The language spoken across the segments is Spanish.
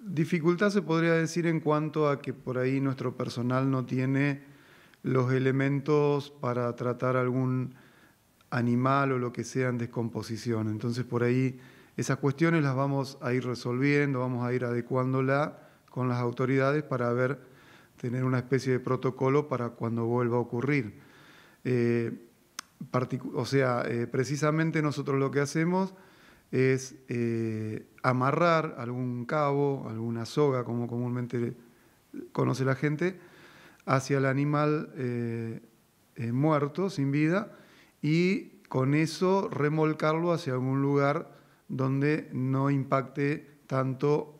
Dificultad se podría decir en cuanto a que por ahí nuestro personal no tiene los elementos para tratar algún animal o lo que sea en descomposición. Entonces por ahí esas cuestiones las vamos a ir resolviendo, vamos a ir adecuándola con las autoridades para ver, tener una especie de protocolo para cuando vuelva a ocurrir. Eh, o sea, eh, precisamente nosotros lo que hacemos es eh, amarrar algún cabo, alguna soga, como comúnmente conoce la gente, hacia el animal eh, eh, muerto, sin vida, y con eso remolcarlo hacia algún lugar donde no impacte tanto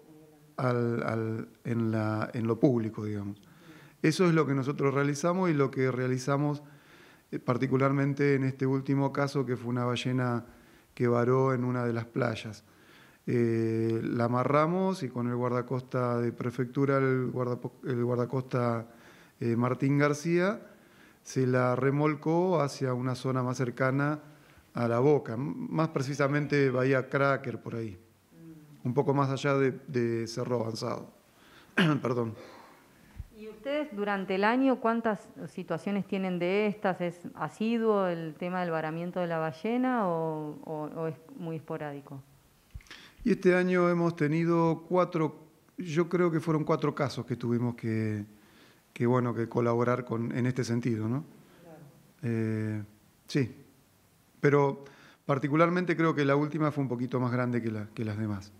en, en, lo público, digamos. Eso es lo que nosotros realizamos y lo que realizamos particularmente en este último caso, que fue una ballena que varó en una de las playas. Eh, la amarramos y con el guardacosta de prefectura, el, guardacosta eh, Martín García, se la remolcó hacia una zona más cercana a la boca, más precisamente Bahía Cracker por ahí, mm. un poco más allá de, de Cerro Avanzado. Perdón. ¿Y ustedes durante el año cuántas situaciones tienen de estas? ¿Es asiduo el tema del varamiento de la ballena o, es muy esporádico? Y este año hemos tenido cuatro, yo creo que fueron cuatro casos que tuvimos que, bueno, que colaborar con, en este sentido, ¿no? Eh, sí, pero particularmente creo que la última fue un poquito más grande que las demás.